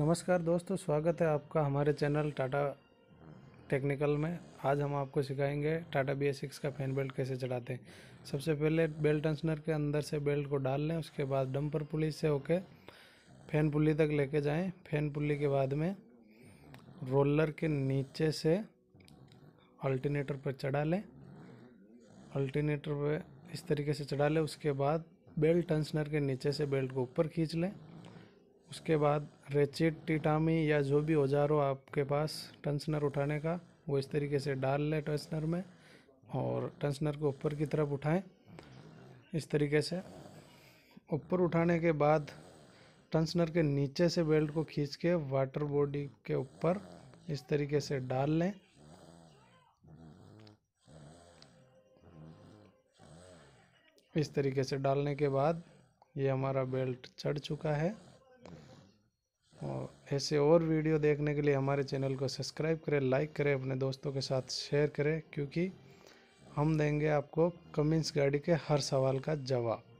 नमस्कार दोस्तों स्वागत है आपका हमारे चैनल टाटा टेक्निकल में आज हम आपको सिखाएंगे टाटा बी सिक्स का फैन बेल्ट कैसे चढ़ाते हैं सबसे पहले बेल्ट टंसनर के अंदर से बेल्ट को डाल लें उसके बाद डंपर पुली से होके फैन पुली तक लेके जाएं फैन पुली के बाद में रोलर के नीचे से अल्टरनेटर पर चढ़ा लें अल्टरनेटर पर इस तरीके से चढ़ा लें उसके बाद बेल्ट टंसनर के नीचे से बेल्ट को ऊपर खींच लें उसके बाद रेचिट टीटामी या जो भी औजार हो आपके पास टंसनर उठाने का वो इस तरीके से डाल लें टंसनर में और टंसनर को ऊपर की तरफ उठाएं इस तरीके से ऊपर उठाने के बाद टंसनर के नीचे से बेल्ट को खींच के वाटर बॉडी के ऊपर इस तरीके से डाल लें इस तरीके से डालने के बाद ये हमारा बेल्ट चढ़ चुका है और ऐसे और वीडियो देखने के लिए हमारे चैनल को सब्सक्राइब करें लाइक करें अपने दोस्तों के साथ शेयर करें क्योंकि हम देंगे आपको कमिंस गाड़ी के हर सवाल का जवाब